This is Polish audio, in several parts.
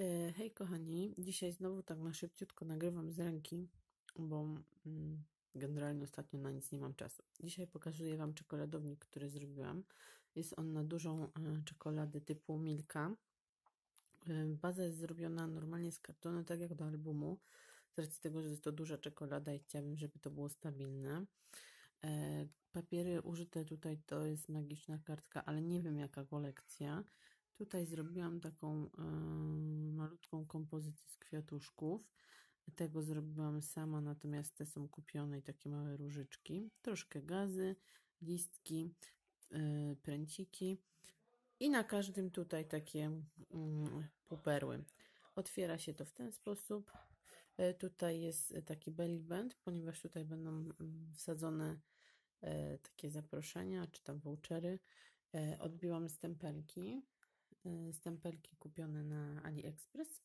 E, hej kochani, dzisiaj znowu tak na szybciutko nagrywam z ręki, bo mm, generalnie ostatnio na nic nie mam czasu. Dzisiaj pokazuję Wam czekoladownik, który zrobiłam. Jest on na dużą e, czekoladę typu Milka. E, baza jest zrobiona normalnie z kartonu, tak jak do albumu, z racji tego, że jest to duża czekolada i chciałabym, żeby to było stabilne. papiery użyte tutaj to jest magiczna kartka, ale nie wiem jaka kolekcja. Tutaj zrobiłam taką kompozycję z kwiatuszków. Tego zrobiłam sama, natomiast te są kupione i takie małe różyczki. Troszkę gazy, listki, yy, pręciki i na każdym tutaj takie yy, poperły. Otwiera się to w ten sposób. Yy, tutaj jest taki belly band, ponieważ tutaj będą mm, wsadzone yy, takie zaproszenia, czy tam vouchery. Yy, odbiłam stempelki, yy, stempelki kupione na AliExpress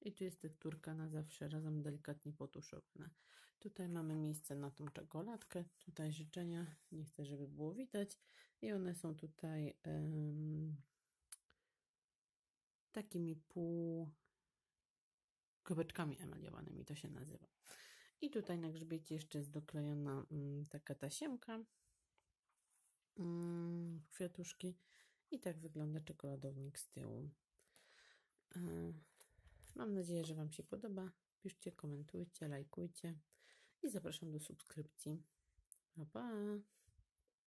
i tu jest tekturka na zawsze razem delikatnie potuszowana. Tutaj mamy miejsce na tą czekoladkę. Tutaj życzenia. Nie chcę, żeby było widać. I one są tutaj um, takimi pół kubeczkami emaliowanymi to się nazywa. I tutaj na grzbiecie jeszcze jest doklejona mm, taka tasiemka mm, kwiatuszki i tak wygląda czekoladownik z tyłu. Mam nadzieję, że Wam się podoba. Piszcie, komentujcie, lajkujcie i zapraszam do subskrypcji. Pa, pa!